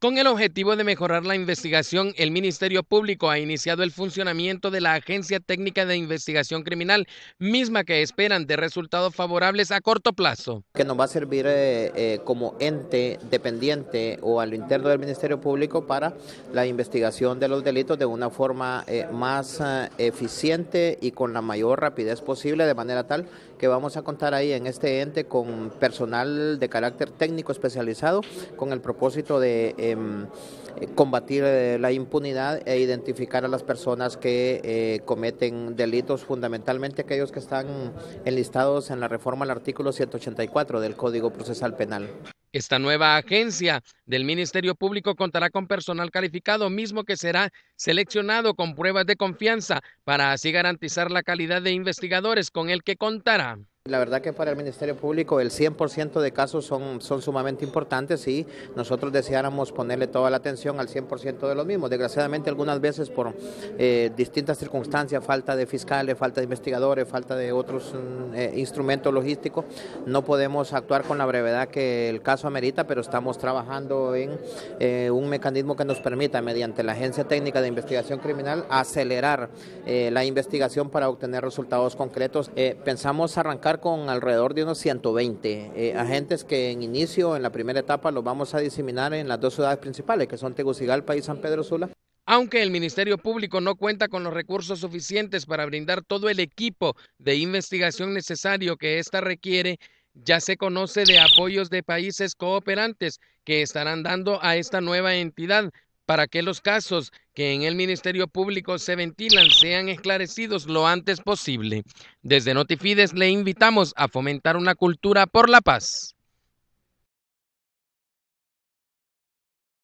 Con el objetivo de mejorar la investigación, el Ministerio Público ha iniciado el funcionamiento de la Agencia Técnica de Investigación Criminal, misma que esperan de resultados favorables a corto plazo. Que nos va a servir eh, eh, como ente dependiente o al lo interno del Ministerio Público para la investigación de los delitos de una forma eh, más eficiente y con la mayor rapidez posible, de manera tal que vamos a contar ahí en este ente con personal de carácter técnico especializado con el propósito de Em, combatir eh, la impunidad e identificar a las personas que eh, cometen delitos, fundamentalmente aquellos que están enlistados en la reforma al artículo 184 del Código Procesal Penal. Esta nueva agencia del Ministerio Público contará con personal calificado, mismo que será seleccionado con pruebas de confianza para así garantizar la calidad de investigadores con el que contará. La verdad que para el Ministerio Público el 100% de casos son, son sumamente importantes y nosotros deseáramos ponerle toda la atención al 100% de los mismos. Desgraciadamente algunas veces por eh, distintas circunstancias, falta de fiscales, falta de investigadores, falta de otros mm, eh, instrumentos logísticos, no podemos actuar con la brevedad que el caso amerita, pero estamos trabajando en eh, un mecanismo que nos permita, mediante la Agencia Técnica de Investigación Criminal, acelerar la investigación para obtener resultados concretos. pensamos arrancar con alrededor de unos 120 eh, agentes que en inicio, en la primera etapa, los vamos a diseminar en las dos ciudades principales, que son Tegucigalpa y San Pedro Sula. Aunque el Ministerio Público no cuenta con los recursos suficientes para brindar todo el equipo de investigación necesario que ésta requiere, ya se conoce de apoyos de países cooperantes que estarán dando a esta nueva entidad para que los casos que en el Ministerio Público se ventilan sean esclarecidos lo antes posible. Desde Notifides le invitamos a fomentar una cultura por la paz.